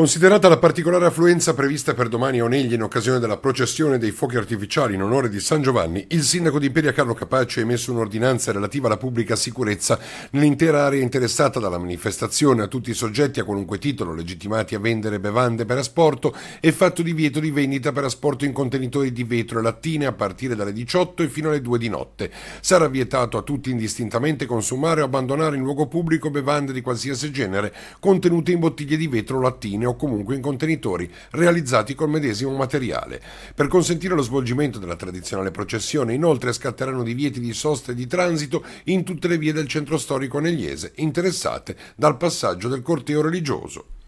Considerata la particolare affluenza prevista per domani a Oneglia in occasione della processione dei fuochi artificiali in onore di San Giovanni, il sindaco di Imperia Carlo Capace ha emesso un'ordinanza relativa alla pubblica sicurezza nell'intera area interessata dalla manifestazione a tutti i soggetti a qualunque titolo legittimati a vendere bevande per asporto e fatto divieto di vendita per asporto in contenitori di vetro e lattine a partire dalle 18 e fino alle 2 di notte. Sarà vietato a tutti indistintamente consumare o abbandonare in luogo pubblico bevande di qualsiasi genere contenute in bottiglie di vetro, lattine o comunque in contenitori realizzati col medesimo materiale. Per consentire lo svolgimento della tradizionale processione, inoltre scatteranno divieti di sosta e di transito in tutte le vie del centro storico Negliese interessate dal passaggio del corteo religioso.